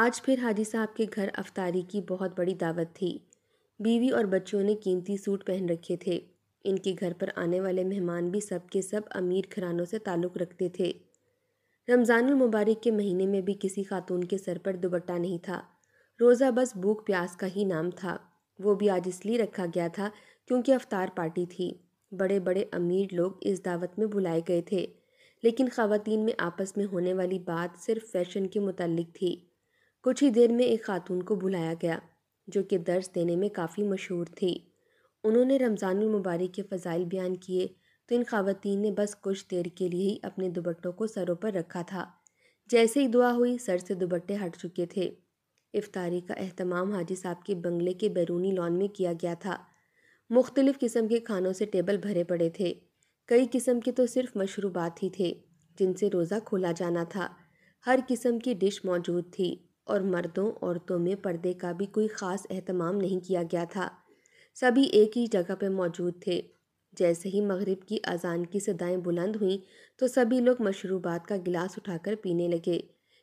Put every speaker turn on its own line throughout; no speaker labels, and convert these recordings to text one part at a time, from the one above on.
आज फिर हाजी साहब के घर अफतारी की बहुत बड़ी दावत थी बीवी और बच्चों ने कीमती सूट पहन रखे थे इनके घर पर आने वाले मेहमान भी सब के सब अमीर घरानों से ताल्लुक़ रखते थे रमज़ानुल मुबारक के महीने में भी किसी खातून के सर पर दुबट्टा नहीं था रोज़ा बस भूख प्यास का ही नाम था वो भी आज इसलिए रखा गया था क्योंकि अवतार पार्टी थी बड़े बड़े अमीर लोग इस दावत में बुलाए गए थे लेकिन ख़वान में आपस में होने वाली बात सिर्फ फैशन के मुतल थी कुछ ही देर में एक खातून को बुलाया गया जो कि दर्ज देने में काफ़ी मशहूर थी उन्होंने रमज़ानमबारक मुबारक के फ़जाइल बयान किए तो इन खातन ने बस कुछ देर के लिए ही अपने दुबट्टों को सरों पर रखा था जैसे ही दुआ हुई सर से दुबट्टे हट चुके थे इफ्तारी का अहतमाम हाजी साहब के बंगले के बैरूनी लॉन में किया गया था मुख्तलिफ़ किस्म के खानों से टेबल भरे पड़े थे कई किस्म के तो सिर्फ मशरूबात ही थे जिनसे रोज़ा खोला जाना था हर किस्म की डिश मौजूद थी और मर्दों औरतों में पर्दे का भी कोई ख़ास अहतमाम नहीं किया गया था सभी एक ही जगह पर मौजूद थे जैसे ही मगरिब की अजान की सदाएं बुलंद हुईं तो सभी लोग मशरूबात का गिलास उठाकर पीने लगे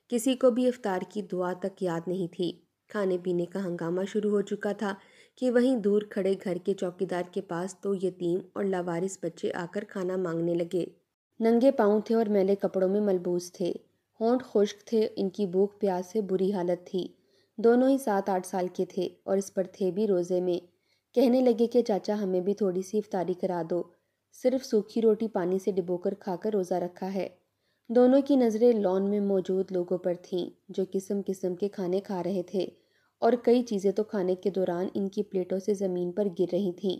किसी को भी इफ्तार की दुआ तक याद नहीं थी खाने पीने का हंगामा शुरू हो चुका था कि वहीं दूर खड़े घर के चौकीदार के पास तो यतीम और लावारिस बच्चे आकर खाना मांगने लगे नंगे पाँव थे और मैले कपड़ों में मलबूस थे होंठ खुश्क थे इनकी भूख प्यास से बुरी हालत थी दोनों ही सात आठ साल के थे और इस पर थे भी रोज़े में कहने लगे कि चाचा हमें भी थोड़ी सी इफ्तारी करा दो सिर्फ सूखी रोटी पानी से डिबोकर खाकर रोज़ा रखा है दोनों की नज़रें लॉन में मौजूद लोगों पर थीं जो किस्म किस्म के खाने खा रहे थे और कई चीज़ें तो खाने के दौरान इनकी प्लेटों से ज़मीन पर गिर रही थीं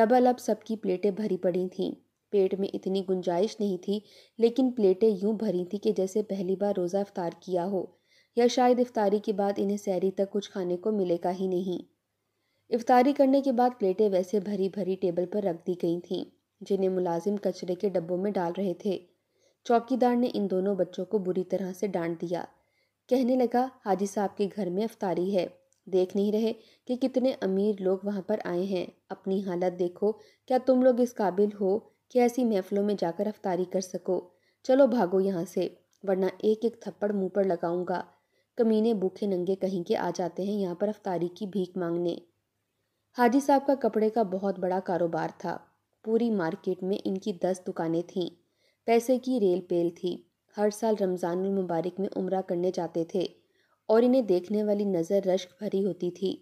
लबालब सबकी प्लेटें भरी पड़ी थीं पेट में इतनी गुंजाइश नहीं थी लेकिन प्लेटें यूं भरी थी कि जैसे पहली बार रोज़ा इफ्तार किया हो या शायद इफ्तारी के बाद इन्हें सैरी तक कुछ खाने को मिलेगा ही नहीं इफ्तारी करने के बाद प्लेटें वैसे भरी भरी टेबल पर रख दी गई थीं जिन्हें मुलाजिम कचरे के डब्बों में डाल रहे थे चौकीदार ने इन दोनों बच्चों को बुरी तरह से डांट दिया कहने लगा हाजी साहब के घर में अफतारी है देख नहीं रहे कि कितने अमीर लोग वहाँ पर आए हैं अपनी हालत देखो क्या तुम लोग इस काबिल हो कि ऐसी महफ़लों में जाकर रफ्तारी कर सको चलो भागो यहाँ से वरना एक एक थप्पड़ मुंह पर लगाऊंगा कमीने भूखे नंगे कहीं के आ जाते हैं यहाँ पर रफ्तारी की भीख मांगने हाजी साहब का कपड़े का बहुत बड़ा कारोबार था पूरी मार्केट में इनकी दस दुकानें थीं पैसे की रेल पेल थी हर साल रमज़ानुल मुबारक में उम्र करने जाते थे और इन्हें देखने वाली नज़र रश्क भरी होती थी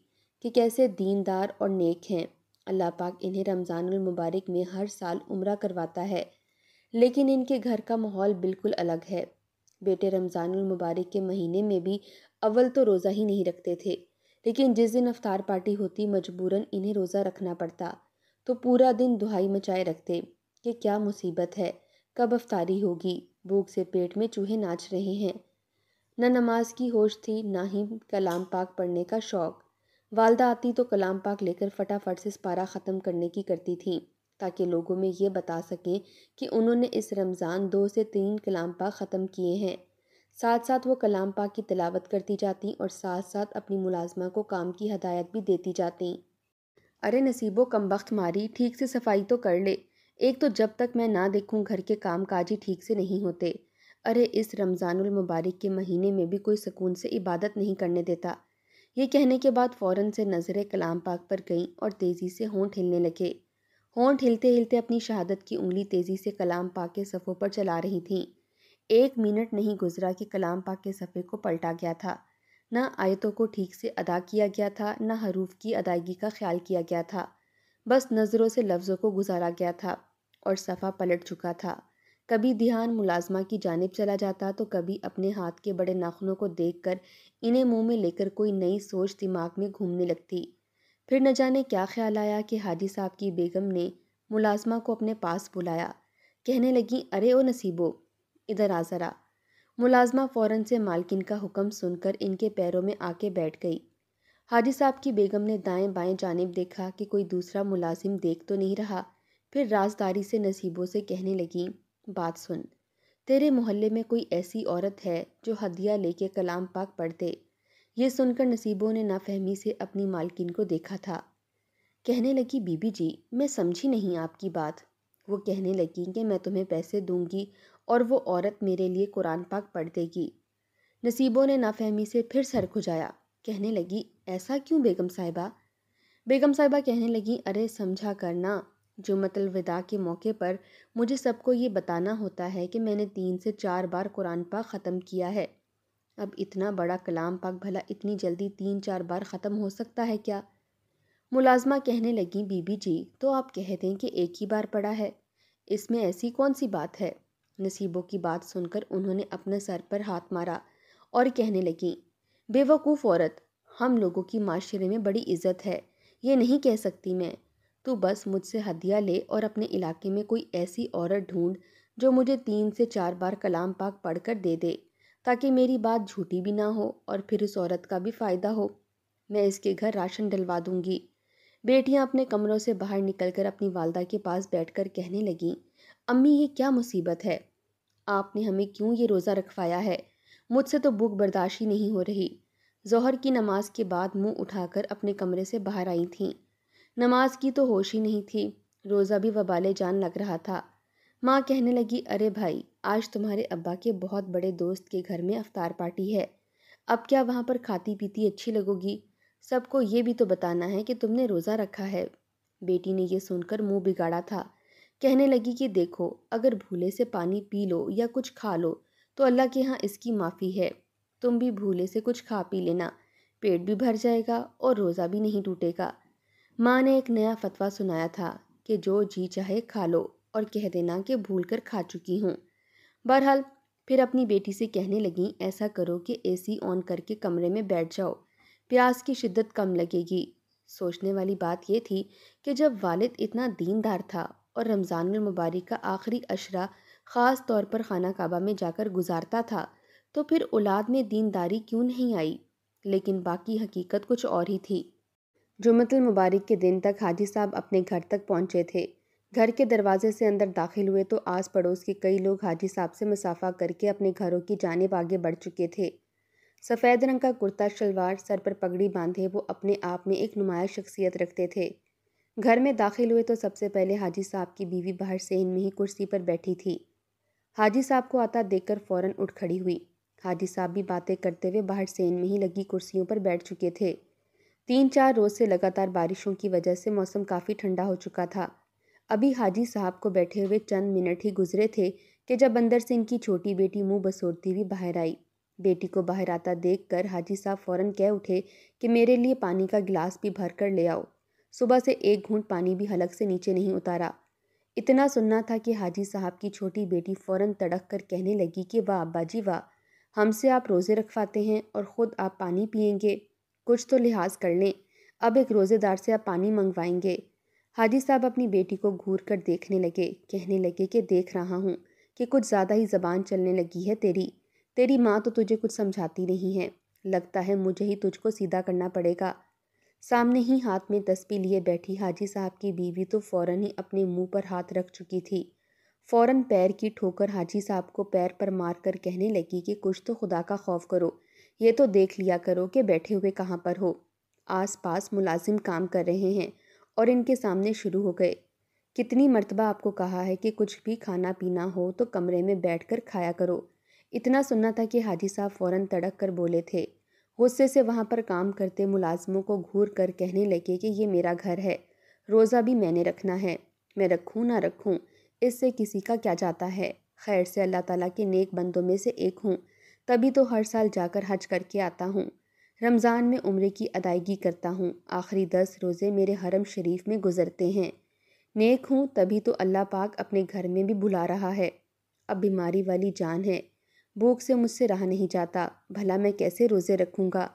कि कैसे दीनदार और नेक हैं अल्लाह पाक इन्हें रमज़ानुल मुबारक में हर साल उम्र करवाता है लेकिन इनके घर का माहौल बिल्कुल अलग है बेटे रमज़ानुल मुबारक के महीने में भी अव्वल तो रोज़ा ही नहीं रखते थे लेकिन जिस दिन अफ्तार पार्टी होती मजबूरन इन्हें रोज़ा रखना पड़ता तो पूरा दिन दुहाई मचाए रखते कि क्या मुसीबत है कब अफ्तारी होगी भूख से पेट में चूहे नाच रहे हैं ना नमाज की होश थी ना ही कलाम पाक पढ़ने का शौक़ वालदा आती तो कलाम पाक लेकर फटाफट से पारा ख़त्म करने की करती थी ताकि लोगों में ये बता सकें कि उन्होंने इस रमज़ान दो से तीन कलाम पाक ख़त्म किए हैं साथ साथ वो कलाम पाक की तलावत करती जाती और साथ साथ अपनी मुलाजमा को काम की हदायत भी देती जाती अरे नसीबो कम वक्त मारी ठीक से सफाई तो कर ले एक तो जब तक मैं ना देखूं घर के काम काज ही ठीक से नहीं होते अरे इस रमज़ानुल मुबारक के महीने में भी कोई सुकून से इबादत नहीं करने देता ये कहने के बाद फ़ौरन से नज़रें कलाम पाक पर गईं और तेज़ी से होंठ हिलने लगे होंठ हिलते हिलते अपनी शहादत की उंगली तेज़ी से कलाम पाक के सफ़ों पर चला रही थी एक मिनट नहीं गुजरा कि कलाम पाक के सफ़े को पलटा गया था न आयतों को ठीक से अदा किया गया था न हरूफ की अदायगी का ख्याल किया गया था बस नज़रों से लफ्ज़ों को गुजारा गया था और सफ़ा पलट चुका था कभी ध्यान मुलाजमा की जानब चला जाता तो कभी अपने हाथ के बड़े नाखनों को देख कर इन्हें मुँह में लेकर कोई नई सोच दिमाग में घूमने लगती फिर न जाने क्या ख्याल आया कि हाजी साहब की बेगम ने मुलाजमा को अपने पास बुलाया कहने लगी अरे ओ नसीबो इधर आ ज़रा मुलाजमा फ़ौर से मालकिन का हुक्म सुनकर इनके पैरों में आके बैठ गई हाजी साहब की बेगम ने दाएं बाएं जानब देखा कि कोई दूसरा मुलाजिम देख तो नहीं रहा फिर राजदारी से नसीबों से कहने लगी बात सुन तेरे मोहल्ले में कोई ऐसी औरत है जो हदिया लेके कलाम पाक पढ़ते ये सुनकर नसीबों ने नाफहमी से अपनी मालकिन को देखा था कहने लगी बीबी जी मैं समझी नहीं आपकी बात वो कहने लगी कि मैं तुम्हें पैसे दूंगी और वो औरत मेरे लिए कुरान पाक पढ़ देगी नसीबों ने नाफहमी से फिर सर खुजाया कहने लगी ऐसा क्यों बेगम साहिबा बेगम साहिबा कहने लगी अरे समझा करना जुमतल विदा के मौके पर मुझे सबको ये बताना होता है कि मैंने तीन से चार बार कुरान पाक ख़त्म किया है अब इतना बड़ा कलाम पाक भला इतनी जल्दी तीन चार बार ख़त्म हो सकता है क्या मुलाजमा कहने लगी बीबी जी तो आप कह दें कि एक ही बार पढ़ा है इसमें ऐसी कौन सी बात है नसीबों की बात सुनकर उन्होंने अपने सर पर हाथ मारा और कहने लगी बेवकूफ़ औरत हम लोगों की माशरे में बड़ी इज्जत है ये नहीं कह सकती मैं तो बस मुझसे हदिया ले और अपने इलाके में कोई ऐसी औरत ढूंढ जो मुझे तीन से चार बार कलाम पाक पढ़ कर दे दे ताकि मेरी बात झूठी भी ना हो और फिर उस औरत का भी फ़ायदा हो मैं इसके घर राशन डलवा दूंगी बेटियां अपने कमरों से बाहर निकलकर अपनी वालदा के पास बैठकर कहने लगीं अम्मी ये क्या मुसीबत है आपने हमें क्यों ये रोज़ा रखवाया है मुझसे तो भूख बर्दाश्त ही नहीं हो रही जहर की नमाज के बाद मुंह उठाकर अपने कमरे से बाहर आई थीं नमाज की तो होश ही नहीं थी रोज़ा भी वबाले जान लग रहा था माँ कहने लगी अरे भाई आज तुम्हारे अब्बा के बहुत बड़े दोस्त के घर में अफ्तार पार्टी है अब क्या वहाँ पर खाती पीती अच्छी लगोगी सबको ये भी तो बताना है कि तुमने रोज़ा रखा है बेटी ने यह सुनकर मुंह बिगाड़ा था कहने लगी कि देखो अगर भूले से पानी पी लो या कुछ खा लो तो अल्लाह के यहाँ इसकी माफ़ी है तुम भी भूले से कुछ खा पी लेना पेट भी भर जाएगा और रोज़ा भी नहीं टूटेगा माँ ने एक नया फतवा सुनाया था कि जो जी चाहे खा लो और कह देना कि भूल कर खा चुकी हूँ बहरहाल फिर अपनी बेटी से कहने लगी ऐसा करो कि एसी ऑन करके कमरे में बैठ जाओ प्यास की शिद्दत कम लगेगी सोचने वाली बात यह थी कि जब वालिद इतना दीनदार था और रमज़ान मुबारक का आखिरी अशरा ख़ास तौर पर खाना काबा में जाकर गुजारता था तो फिर औलाद में दीनदारी क्यों नहीं आई लेकिन बाकी हकीकत कुछ और ही थी जुमतल मुबारक के दिन तक हाजी साहब अपने घर तक पहुंचे थे घर के दरवाजे से अंदर दाखिल हुए तो आस पड़ोस के कई लोग हाजी साहब से मुसाफा करके अपने घरों की जानब आगे बढ़ चुके थे सफ़ेद रंग का कुर्ता शलवार सर पर पगड़ी बांधे वो अपने आप में एक नुमाया शख्सियत रखते थे घर में दाखिल हुए तो सबसे पहले हाजी साहब की बीवी बाहर से इनमें ही कुर्सी पर बैठी थी हाजी साहब को आता कर फ़ौरन उठ खड़ी हुई हाजी साहब भी बातें करते हुए बाहर से इनमें ही लगी कुर्सियों पर बैठ चुके थे तीन चार रोज़ से लगातार बारिशों की वजह से मौसम काफ़ी ठंडा हो चुका था अभी हाजी साहब को बैठे हुए चंद मिनट ही गुजरे थे कि जब अंदर से इनकी छोटी बेटी मुंह बसोरती हुई बाहर आई बेटी को बाहर आता देख कर हाजी साहब फौरन कह उठे कि मेरे लिए पानी का गिलास भी भर कर ले आओ सुबह से एक घूंट पानी भी हलक से नीचे नहीं उतारा इतना सुनना था कि हाजी साहब की छोटी बेटी फौरन तड़क कर कहने लगी कि वाह अब्बाजी वाह हमसे आप रोज़े रखवाते हैं और ख़ुद आप पानी पियेंगे कुछ तो लिहाज कर लें अब एक रोज़ेदार से आप पानी मंगवाएंगे हाजी साहब अपनी बेटी को घूर कर देखने लगे कहने लगे कि देख रहा हूँ कि कुछ ज़्यादा ही ज़बान चलने लगी है तेरी तेरी माँ तो तुझे कुछ समझाती नहीं है लगता है मुझे ही तुझको सीधा करना पड़ेगा सामने ही हाथ में तस्बी लिए बैठी हाजी साहब की बीवी तो फ़ौर ही अपने मुँह पर हाथ रख चुकी थी फ़ौर पैर की ठोकर हाजी साहब को पैर पर मार कर कहने लगी कि कुछ तो खुदा का खौफ करो ये तो देख लिया करो कि बैठे हुए कहाँ पर हो आस पास मुलाजिम काम कर रहे हैं और इनके सामने शुरू हो गए कितनी मरतबा आपको कहा है कि कुछ भी खाना पीना हो तो कमरे में बैठ कर खाया करो इतना सुनना था कि हाजी साहब फ़ौरन तड़क कर बोले थे गुस्से से वहाँ पर काम करते मुलाजमों को घूर कर कहने लगे कि ये मेरा घर है रोज़ा भी मैंने रखना है मैं रखूँ ना रखूँ इससे किसी का क्या जाता है खैर से अल्लाह ताला के नेक बंदों में से एक हूँ तभी तो हर साल जाकर हज करके आता हूँ रमज़ान में उम्र की अदायगी करता हूँ आखिरी दस रोज़े मेरे हरम शरीफ में गुजरते हैं नेक हूँ तभी तो अल्लाह पाक अपने घर में भी बुला रहा है अब बीमारी वाली जान है भूख से मुझसे रहा नहीं जाता भला मैं कैसे रोज़े रखूँगा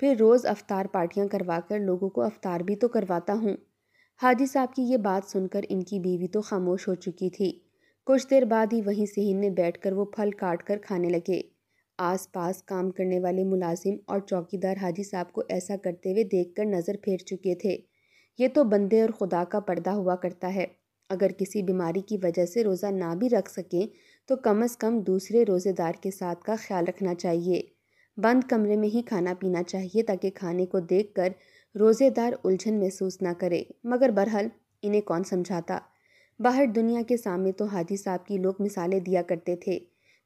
फिर रोज़ अवतार पार्टियाँ करवा कर लोगों को अवतार भी तो करवाता हूँ हाजी साहब की ये बात सुनकर इनकी बीवी तो खामोश हो चुकी थी कुछ देर बाद ही वहीं सीन में बैठ कर वो फल काट कर खाने लगे आस पास काम करने वाले मुलाजिम और चौकीदार हाजी साहब को ऐसा करते हुए देख कर नज़र फेर चुके थे ये तो बंदे और खुदा का पर्दा हुआ करता है अगर किसी बीमारी की वजह से रोज़ा ना भी रख सकें तो कम अज़ कम दूसरे रोज़ेदार के साथ का ख्याल रखना चाहिए बंद कमरे में ही खाना पीना चाहिए ताकि खाने को देख कर रोज़ेदार उलझन महसूस ना करे मगर बहरहाल इन्हें कौन समझाता बाहर दुनिया के सामने तो हाजी साहब की लोग मिसालें दिया करते थे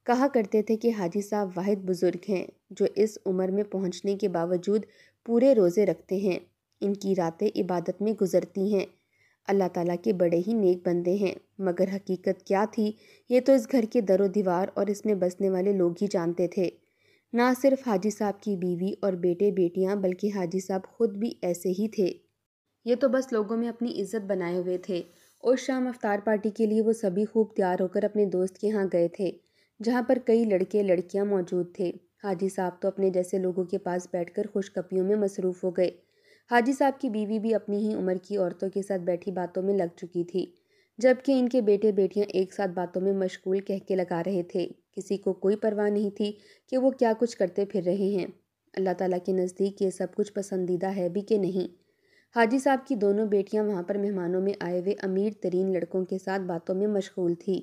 कहा करते थे कि हाजी साहब वाहिद बुज़ुर्ग हैं जो इस उम्र में पहुंचने के बावजूद पूरे रोज़े रखते हैं इनकी रातें इबादत में गुजरती हैं अल्लाह ताला के बड़े ही नेक बंदे हैं मगर हकीकत क्या थी ये तो इस घर के दर दीवार और इसमें बसने वाले लोग ही जानते थे ना सिर्फ हाजी साहब की बीवी और बेटे बेटियाँ बल्कि हाजी साहब खुद भी ऐसे ही थे ये तो बस लोगों में अपनी इज्जत बनाए हुए थे उस शाम अफ्तार पार्टी के लिए वो सभी खूब तैयार होकर अपने दोस्त के यहाँ गए थे जहाँ पर कई लड़के लड़कियाँ मौजूद थे हाजी साहब तो अपने जैसे लोगों के पास बैठकर खुशकपियों में मसरूफ़ हो गए हाजी साहब की बीवी भी अपनी ही उम्र की औरतों के साथ बैठी बातों में लग चुकी थी जबकि इनके बेटे बेटियां एक साथ बातों में मशगूल कह के लगा रहे थे किसी को कोई परवाह नहीं थी कि वो क्या कुछ करते फिर रहे हैं अल्लाह ताला के नज़दीक ये सब कुछ पसंदीदा है भी कि नहीं हाजी साहब की दोनों बेटियां वहाँ पर मेहमानों में आए हुए अमीर तरीन लड़कों के साथ बातों में मशगूल थी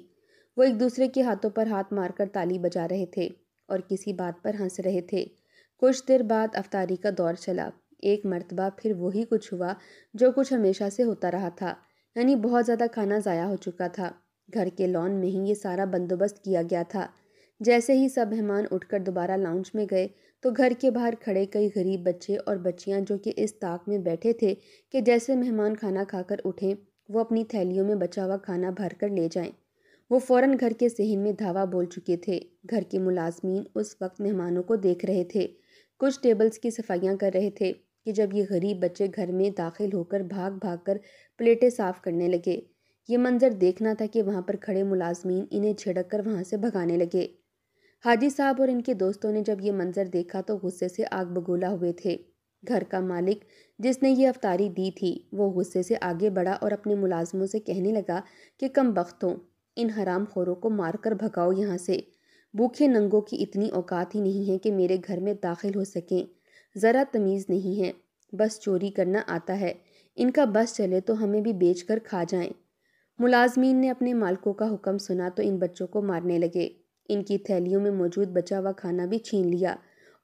वो एक दूसरे के हाथों पर हाथ मारकर ताली बजा रहे थे और किसी बात पर हंस रहे थे कुछ देर बाद अफतारी का दौर चला एक मरतबा फिर वही कुछ हुआ जो कुछ हमेशा से होता रहा था यानी बहुत ज़्यादा खाना ज़ाया हो चुका था घर के लॉन में ही ये सारा बंदोबस्त किया गया था जैसे ही सब मेहमान उठकर दोबारा लाउंज में गए तो घर के बाहर खड़े कई गरीब बच्चे और बच्चियां जो कि इस ताक में बैठे थे कि जैसे मेहमान खाना खाकर उठें वो अपनी थैलियों में बचा हुआ खाना भर कर ले जाएं वो फौरन घर के सहन में धावा बोल चुके थे घर के मुलाजमीन उस वक्त मेहमानों को देख रहे थे कुछ टेबल्स की सफाइयाँ कर रहे थे कि जब ये गरीब बच्चे घर में दाखिल होकर भाग भाग कर प्लेटें साफ करने लगे ये मंजर देखना था कि वहाँ पर खड़े मुलाजमीन इन्हें छिड़क कर वहाँ से भगाने लगे हाजी साहब और इनके दोस्तों ने जब ये मंजर देखा तो गुस्से से आग बगोला हुए थे घर का मालिक जिसने ये अफतारी दी थी वो गुस्से से आगे बढ़ा और अपने मुलाजमों से कहने लगा कि कम वक्त हों इन हराम खोरों को मारकर भगाओ यहाँ से भूखे नंगों की इतनी औकात ही नहीं है कि मेरे घर में दाखिल हो सकें ज़रा तमीज़ नहीं है बस चोरी करना आता है इनका बस चले तो हमें भी बेच कर खा जाएँ मुलाजमीन ने अपने मालकों का हुक्म सुना तो इन बच्चों को मारने लगे इनकी थैलियों में मौजूद बचा हुआ खाना भी छीन लिया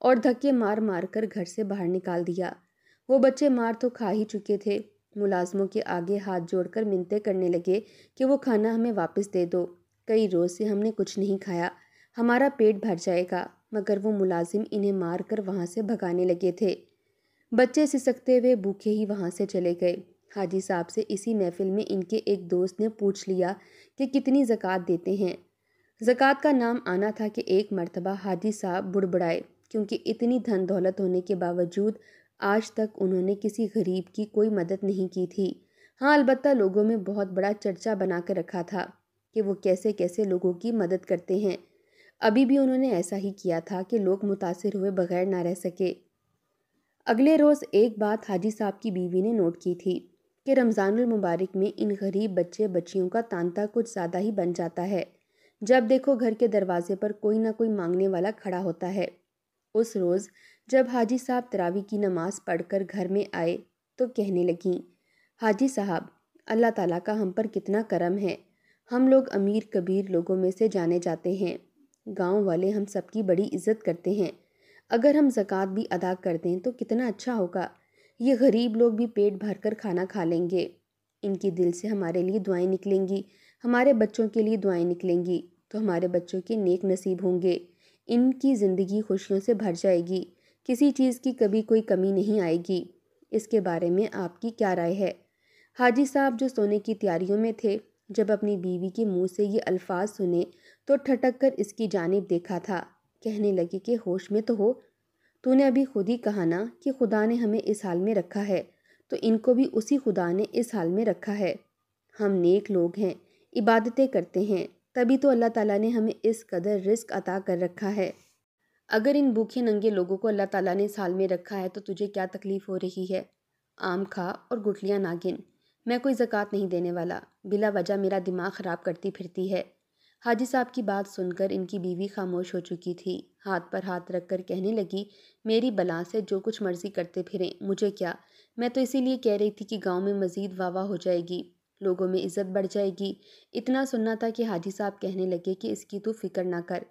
और धक्के मार मार कर घर से बाहर निकाल दिया वो बच्चे मार तो खा ही चुके थे मुलाजमों के आगे हाथ जोड़कर मिनतें करने लगे कि वो खाना हमें वापस दे दो कई रोज़ से हमने कुछ नहीं खाया हमारा पेट भर जाएगा मगर वो मुलाजिम इन्हें मार कर वहाँ से भगाने लगे थे बच्चे सिसकते हुए भूखे ही वहाँ से चले गए हाजी साहब से इसी महफिल में इनके एक दोस्त ने पूछ लिया कि कितनी ज़क़़त देते हैं ज़क़़त का नाम आना था कि एक मरतबा हाजी साहब बुड़बड़ाए क्योंकि इतनी धन दौलत होने के बावजूद आज तक उन्होंने किसी गरीब की कोई मदद नहीं की थी हाँ अलबत् लोगों में बहुत बड़ा चर्चा बना कर रखा था कि वो कैसे कैसे लोगों की मदद करते हैं अभी भी उन्होंने ऐसा ही किया था कि लोग मुतासर हुए बगैर ना रह सके अगले रोज़ एक बात हाजी साहब की बीवी ने नोट की थी कि रमज़ानुल मुबारक में इन गरीब बच्चे बच्चियों का तांता कुछ ज़्यादा ही बन जाता है जब देखो घर के दरवाजे पर कोई ना कोई मांगने वाला खड़ा होता है उस रोज़ जब हाजी साहब तरावी की नमाज़ पढ़कर घर में आए तो कहने लगीं हाजी साहब अल्लाह ताला का हम पर कितना करम है हम लोग अमीर कबीर लोगों में से जाने जाते हैं गांव वाले हम सबकी बड़ी इज्जत करते हैं अगर हम जक़ात भी अदा कर दें तो कितना अच्छा होगा ये गरीब लोग भी पेट भर कर खाना खा लेंगे इनकी दिल से हमारे लिए दुआएं निकलेंगी हमारे बच्चों के लिए दुआएं निकलेंगी तो हमारे बच्चों के नेक नसीब होंगे इनकी ज़िंदगी खुशियों से भर जाएगी किसी चीज़ की कभी कोई कमी नहीं आएगी इसके बारे में आपकी क्या राय है हाजी साहब जो सोने की तैयारियों में थे जब अपनी बीवी के मुंह से ये अल्फाज सुने तो ठटक कर इसकी जानब देखा था कहने लगी कि होश में तो हो तूने अभी खुद ही कहा ना कि खुदा ने हमें इस हाल में रखा है तो इनको भी उसी खुदा ने इस हाल में रखा है हम नेक लोग हैं इबादतें करते हैं तभी तो अल्लाह ताला ने हमें इस कदर रिस्क अता कर रखा है अगर इन भूखे नंगे लोगों को अल्लाह ताला ने साल में रखा है तो तुझे क्या तकलीफ़ हो रही है आम खा और गुठलियाँ ना गिन मैं कोई ज़क़़त नहीं देने वाला बिला वजह मेरा दिमाग ख़राब करती फिरती है हाजी साहब की बात सुनकर इनकी बीवी खामोश हो चुकी थी हाथ पर हाथ रख कर कहने लगी मेरी बला से जो कुछ मर्ज़ी करते फिरें मुझे क्या मैं तो इसीलिए कह रही थी कि गांव में मज़ीद वाह हो जाएगी लोगों में इज़्ज़त बढ़ जाएगी इतना सुनना था कि हाजी साहब कहने लगे कि इसकी तू फ़िक्र ना कर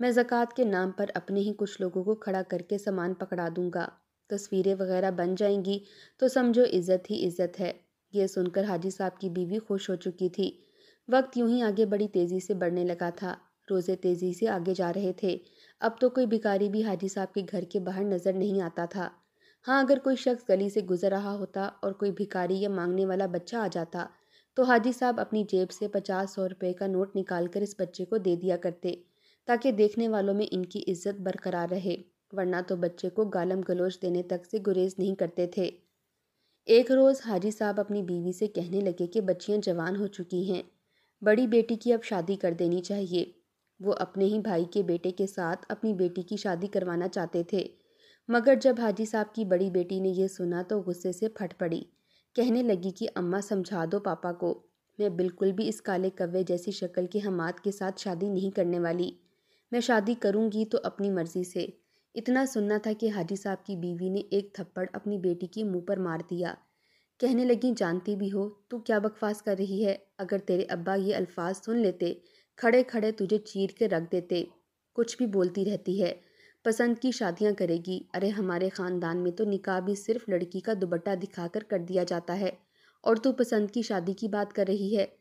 मैं ज़क़़त के नाम पर अपने ही कुछ लोगों को खड़ा करके सामान पकड़ा दूंगा तस्वीरें वगैरह बन जाएंगी तो समझो इज़्ज़त ही इज़्ज़त है ये सुनकर हाजी साहब की बीवी खुश हो चुकी थी वक्त यूं ही आगे बड़ी तेज़ी से बढ़ने लगा था रोज़े तेज़ी से आगे जा रहे थे अब तो कोई भिकारी भी हाजी साहब के घर के बाहर नज़र नहीं आता था हाँ अगर कोई शख्स गली से गुजर रहा होता और कोई भिकारी या मांगने वाला बच्चा आ जाता तो हाजी साहब अपनी जेब से पचास सौ रुपये का नोट निकाल कर इस बच्चे को दे दिया करते ताकि देखने वालों में इनकी इज्जत बरकरार रहे वरना तो बच्चे को गालम गलोच देने तक से गुरेज नहीं करते थे एक रोज़ हाजी साहब अपनी बीवी से कहने लगे कि बच्चियाँ जवान हो चुकी हैं बड़ी बेटी की अब शादी कर देनी चाहिए वो अपने ही भाई के बेटे के साथ अपनी बेटी की शादी करवाना चाहते थे मगर जब हाजी साहब की बड़ी बेटी ने यह सुना तो गुस्से से फट पड़ी कहने लगी कि अम्मा समझा दो पापा को मैं बिल्कुल भी इस काले कव्वे जैसी शक्ल के हमाद के साथ शादी नहीं करने वाली मैं शादी करूँगी तो अपनी मर्ज़ी से इतना सुनना था कि हाजी साहब की बीवी ने एक थप्पड़ अपनी बेटी के मुंह पर मार दिया कहने लगी जानती भी हो तू क्या बकवास कर रही है अगर तेरे अब्बा ये अल्फाज सुन लेते खड़े खड़े तुझे चीर के रख देते कुछ भी बोलती रहती है पसंद की शादियां करेगी अरे हमारे ख़ानदान में तो निकाह भी सिर्फ लड़की का दुबट्टा दिखाकर कर दिया जाता है और तू पसंद की शादी की बात कर रही है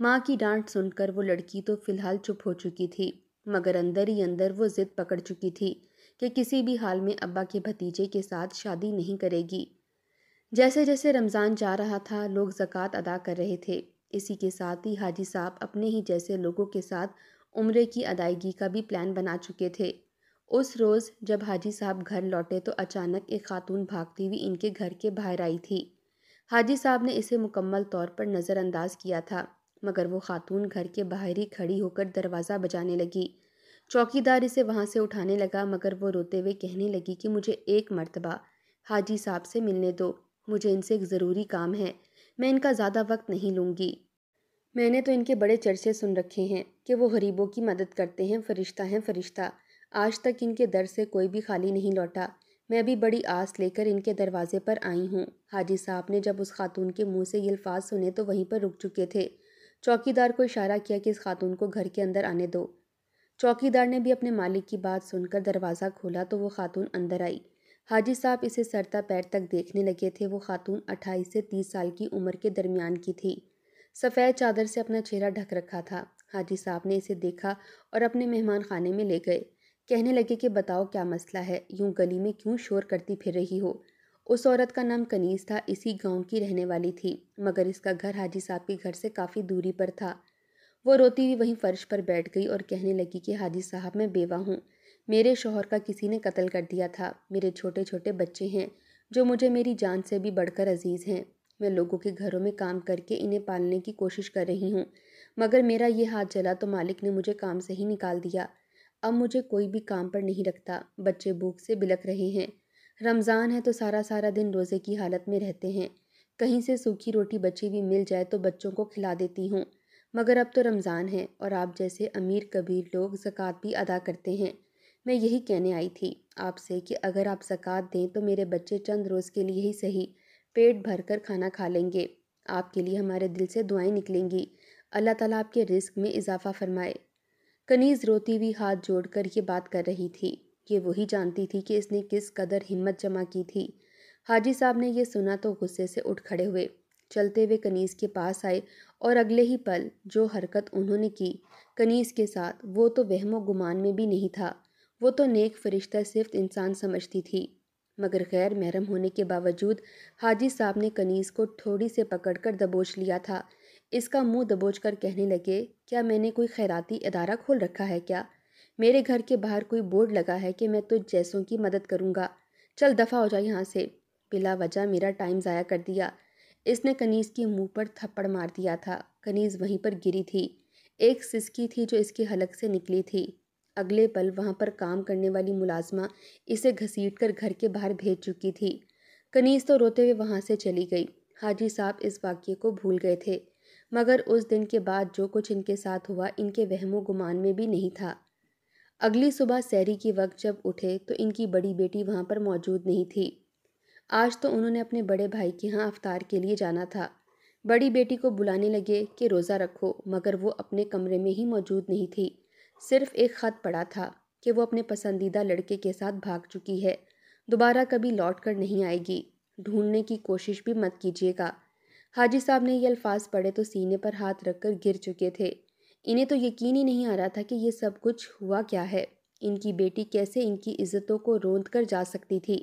माँ की डांट सुनकर वो लड़की तो फ़िलहाल चुप हो चुकी थी मगर अंदर ही अंदर वो ज़िद पकड़ चुकी थी कि किसी भी हाल में अब्बा के भतीजे के साथ शादी नहीं करेगी जैसे जैसे रमज़ान जा रहा था लोग ज़क़़त अदा कर रहे थे इसी के साथ ही हाजी साहब अपने ही जैसे लोगों के साथ उम्र की अदायगी का भी प्लान बना चुके थे उस रोज़ जब हाजी साहब घर लौटे तो अचानक एक खातून भागती हुई इनके घर के बाहर आई थी हाजी साहब ने इसे मुकम्मल तौर पर नज़रअंदाज किया था मगर वो खातून घर के बाहर ही खड़ी होकर दरवाज़ा बजाने लगी चौकीदार इसे वहाँ से उठाने लगा मगर वो रोते हुए कहने लगी कि मुझे एक मर्तबा हाजी साहब से मिलने दो मुझे इनसे एक ज़रूरी काम है मैं इनका ज़्यादा वक्त नहीं लूँगी मैंने तो इनके बड़े चर्चे सुन रखे हैं कि वो गरीबों की मदद करते हैं फरिश्ता हैं फरिश्ता आज तक इनके दर से कोई भी खाली नहीं लौटा मैं भी बड़ी आस लेकर इनके दरवाजे पर आई हूँ हाजी साहब ने जब उस खातून के मुँह से ये अल्फाज सुने तो वहीं पर रुक चुके थे चौकीदार को इशारा किया कि इस खातून को घर के अंदर आने दो चौकीदार ने भी अपने मालिक की बात सुनकर दरवाज़ा खोला तो वो खातून अंदर आई हाजी साहब इसे सरता पैर तक देखने लगे थे वो खातून अट्ठाईस से तीस साल की उम्र के दरमियान की थी सफ़ेद चादर से अपना चेहरा ढक रखा था हाजी साहब ने इसे देखा और अपने मेहमान खाने में ले गए कहने लगे कि बताओ क्या मसला है यूं गली में क्यों शोर करती फिर रही हो उस औरत का नाम कनीज था इसी गांव की रहने वाली थी मगर इसका घर हाजी साहब के घर से काफ़ी दूरी पर था वो रोती हुई वहीं फर्श पर बैठ गई और कहने लगी कि हाजी साहब मैं बेवा हूँ मेरे शोहर का किसी ने कत्ल कर दिया था मेरे छोटे छोटे बच्चे हैं जो मुझे मेरी जान से भी बढ़कर अजीज़ हैं मैं लोगों के घरों में काम करके इन्हें पालने की कोशिश कर रही हूँ मगर मेरा ये हाथ जला तो मालिक ने मुझे काम से ही निकाल दिया अब मुझे कोई भी काम पर नहीं रखता बच्चे भूख से बिलख रहे हैं रमज़ान है तो सारा सारा दिन रोज़े की हालत में रहते हैं कहीं से सूखी रोटी बची हुई मिल जाए तो बच्चों को खिला देती हूँ मगर अब तो रमज़ान है और आप जैसे अमीर कबीर लोग ज़क़़त भी अदा करते हैं मैं यही कहने आई थी आपसे कि अगर आप ज़क़़त दें तो मेरे बच्चे चंद रोज़ के लिए ही सही पेट भर कर खाना खा लेंगे आपके लिए हमारे दिल से दुआएं निकलेंगी अल्लाह ताला आपके रिस्क में इजाफ़ा फरमाए कनीज़ रोती हुई हाथ जोड़कर ये बात कर रही थी ये वही जानती थी कि इसने किस कदर हिम्मत जमा की थी हाजी साहब ने यह सुना तो गुस्से से उठ खड़े हुए चलते हुए कनीस के पास आए और अगले ही पल जो हरकत उन्होंने की कनीस के साथ वो तो वहमो गुमान में भी नहीं था वो तो नेक फरिश्ता सिर्फ इंसान समझती थी मगर गैर महरम होने के बावजूद हाजी साहब ने कनीस को थोड़ी से पकड़कर दबोच लिया था इसका मुंह दबोच कर कहने लगे क्या मैंने कोई खैराती अदारा खोल रखा है क्या मेरे घर के बाहर कोई बोर्ड लगा है कि मैं तुझ जैसों की मदद करूँगा चल दफ़ा हो जा यहाँ से बिला वजह मेरा टाइम ज़ाया कर दिया इसने कनीज़ के मुंह पर थप्पड़ मार दिया था कनीज़ वहीं पर गिरी थी एक सिसकी थी जो इसकी हलक से निकली थी अगले पल वहाँ पर काम करने वाली मुलाजमा इसे घसीट कर घर के बाहर भेज चुकी थी कनीज़ तो रोते हुए वहाँ से चली गई हाजी साहब इस वाक्य को भूल गए थे मगर उस दिन के बाद जो कुछ इनके साथ हुआ इनके वहमो गुमान में भी नहीं था अगली सुबह सैरी की वक्त जब उठे तो इनकी बड़ी बेटी वहाँ पर मौजूद नहीं थी आज तो उन्होंने अपने बड़े भाई के यहाँ अवतार के लिए जाना था बड़ी बेटी को बुलाने लगे कि रोज़ा रखो मगर वो अपने कमरे में ही मौजूद नहीं थी सिर्फ एक ख़त पड़ा था कि वो अपने पसंदीदा लड़के के साथ भाग चुकी है दोबारा कभी लौट कर नहीं आएगी ढूंढने की कोशिश भी मत कीजिएगा हाजी साहब ने ये अल्फाज पढ़े तो सीने पर हाथ रखकर गिर चुके थे इन्हें तो यकीन ही नहीं आ रहा था कि ये सब कुछ हुआ क्या है इनकी बेटी कैसे इनकी इज्जतों को रोंद कर जा सकती थी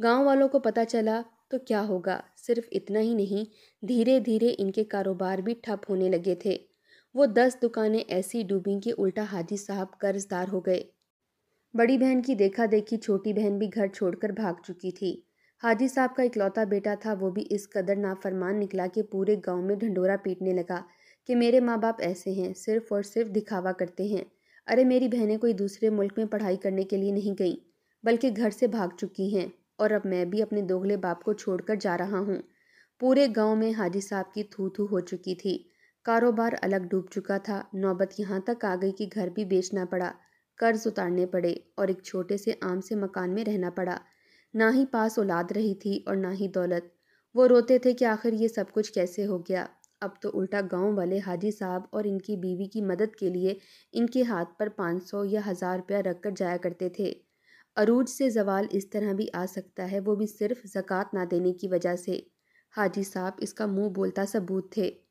गांव वालों को पता चला तो क्या होगा सिर्फ इतना ही नहीं धीरे धीरे इनके कारोबार भी ठप होने लगे थे वो दस दुकानें ऐसी डूबी कि उल्टा हाजी साहब कर्जदार हो गए बड़ी बहन की देखा देखी छोटी बहन भी घर छोड़कर भाग चुकी थी हाजी साहब का इकलौता बेटा था वो भी इस कदर नाफरमान निकला कि पूरे गांव में ढंडोरा पीटने लगा कि मेरे माँ बाप ऐसे हैं सिर्फ़ और सिर्फ दिखावा करते हैं अरे मेरी बहनें कोई दूसरे मुल्क में पढ़ाई करने के लिए नहीं गईं बल्कि घर से भाग चुकी हैं और अब मैं भी अपने दोगले बाप को छोड़कर जा रहा हूँ पूरे गांव में हाजी साहब की थू थू हो चुकी थी कारोबार अलग डूब चुका था नौबत यहाँ तक आ गई कि घर भी बेचना पड़ा कर्ज उतारने पड़े और एक छोटे से आम से मकान में रहना पड़ा ना ही पास औलाद रही थी और ना ही दौलत वो रोते थे कि आखिर ये सब कुछ कैसे हो गया अब तो उल्टा गांव वाले हाजी साहब और इनकी बीवी की मदद के लिए इनके हाथ पर पाँच सौ या हज़ार रुपया रख कर जाया करते थे अरूज से जवाल इस तरह भी आ सकता है वो भी सिर्फ ज़क़़त ना देने की वजह से हाजी साहब इसका मुंह बोलता सबूत थे